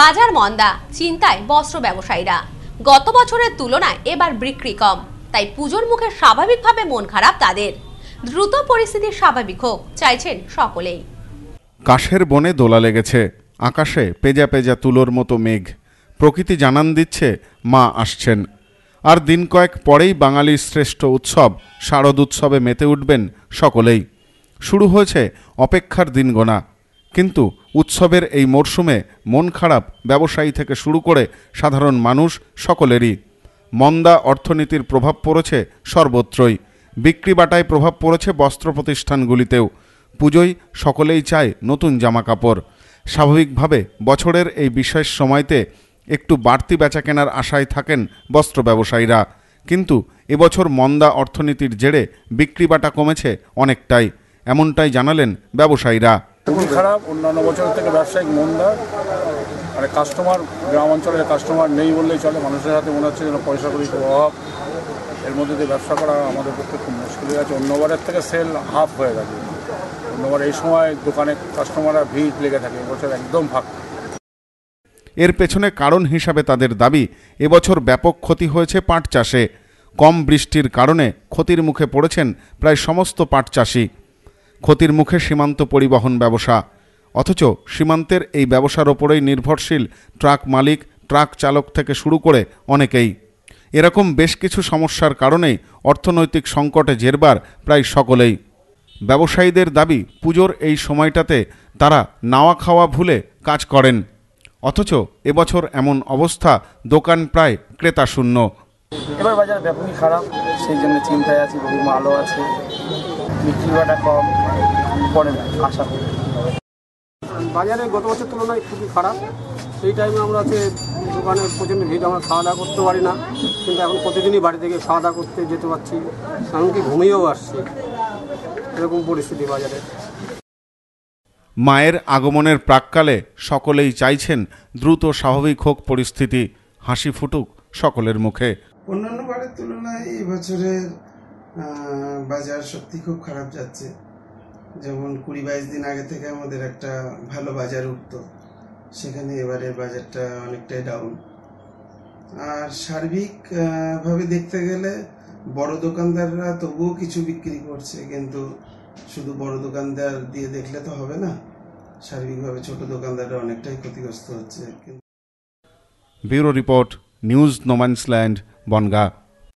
বাজার মন্দা চিন্তায় বস্ত্র ব্যবসায়ীরা গত বছরের তুলনায় এবার বিক্রি কম তাই পুজোর মুখে স্বাভাবিকভাবে মন খারাপ তাদের দ্রুত পরিস্থিতি স্বাভাবিক হোক চাইছেন সকলেই কাশের বনে দোলা লেগেছে আকাশে পেজা পেজা তুলোর মতো মেঘ প্রকৃতি জানান দিচ্ছে মা আসছেন আর দিন কয়েক পরেই বাঙালির শ্রেষ্ঠ উৎসব শারদ উৎসবে মেতে উঠবেন সকলেই শুরু হয়েছে অপেক্ষার দিন গোনা কিন্তু উৎসবের এই মরশুমে মন খারাপ ব্যবসায়ী থেকে শুরু করে সাধারণ মানুষ সকলেরই মন্দা অর্থনীতির প্রভাব পড়েছে সর্বত্রই বিক্রি বাটায় প্রভাব পড়েছে বস্ত্র প্রতিষ্ঠানগুলিতেও পুজোয় সকলেই চায় নতুন জামা কাপড় স্বাভাবিকভাবে বছরের এই বিশেষ সময়তে একটু বাড়তি বেচা কেনার আশায় থাকেন বস্ত্র ব্যবসায়ীরা কিন্তু এবছর মন্দা অর্থনীতির জেরে বিক্রি বাটা কমেছে অনেকটাই এমনটাই জানালেন ব্যবসায়ীরা খুবই খারাপ অন্যান্য বছরের থেকে ব্যবসায়িক মন্দা মানে কাস্টমার গ্রাম কাস্টমার নেই বললেই চলে মানুষের হাতে মনে হচ্ছে যেন পয়সা করি অভাব এর মধ্যে দিয়ে ব্যবসা করা আমাদের পক্ষে খুব মুশকিল হয়ে গেছে অন্যবারের থেকে সেল হাফ হয়ে গেছে অন্যবার এই সময় দোকানে কাস্টমাররা ভিড় লেগে থাকে এবছর একদম ফাঁক এর পেছনে কারণ হিসাবে তাদের দাবি এবছর ব্যাপক ক্ষতি হয়েছে পাট চাষে কম বৃষ্টির কারণে ক্ষতির মুখে পড়েছেন প্রায় সমস্ত পাট চাষি ক্ষতির মুখে সীমান্ত পরিবহন ব্যবসা অথচ সীমান্তের এই ব্যবসার ওপরেই নির্ভরশীল ট্রাক মালিক ট্রাক চালক থেকে শুরু করে অনেকেই এরকম বেশ কিছু সমস্যার কারণেই অর্থনৈতিক সংকটে জেরবার প্রায় সকলেই ব্যবসায়ীদের দাবি পুজোর এই সময়টাতে তারা নাওয়া খাওয়া ভুলে কাজ করেন অথচ এবছর এমন অবস্থা দোকান প্রায় ক্রেতা শূন্য এবার বাজার ব্যাপকই খারাপ সেই জন্য চিন্তায় আছি বহু মালও আছে বিক্রি হওয়াটা কম পরে আশা করি বাজারে গত বছর তুলনায় খুবই খারাপ সেই টাইমে আমরা আছে দোকানে প্রচণ্ড ভিড় আমরা খাওয়া দাওয়া করতে পারি না কিন্তু এখন প্রতিদিনই বাড়ি থেকে খাওয়া দাওয়া করতে যেতে পারছি এমনকি ঘুমিয়েও আসছি এরকম পরিস্থিতি বাজারে মায়ের আগমনের প্রাককালে সকলেই চাইছেন দ্রুত স্বাভাবিক হোক পরিস্থিতি হাসি ফুটুক সকলের মুখে অন্যান্য বারের তুলনায় এই বছরের বাজার সত্যি খুব খারাপ যাচ্ছে যেমন কুড়ি বাইশ দিন আগে থেকে আমাদের একটা ভালো বাজার উঠত সেখানে এবারের বাজারটা অনেকটাই ডাউন আর সার্বিকভাবে দেখতে গেলে বড় দোকানদাররা তবুও কিছু বিক্রি করছে কিন্তু শুধু বড় দোকানদার দিয়ে দেখলে তো হবে না সার্বিকভাবে ছোট দোকানদাররা অনেকটাই ক্ষতিগ্রস্ত হচ্ছে ব্যুরো রিপোর্ট নিউজ নোম্যান্সল্যান্ড बनगा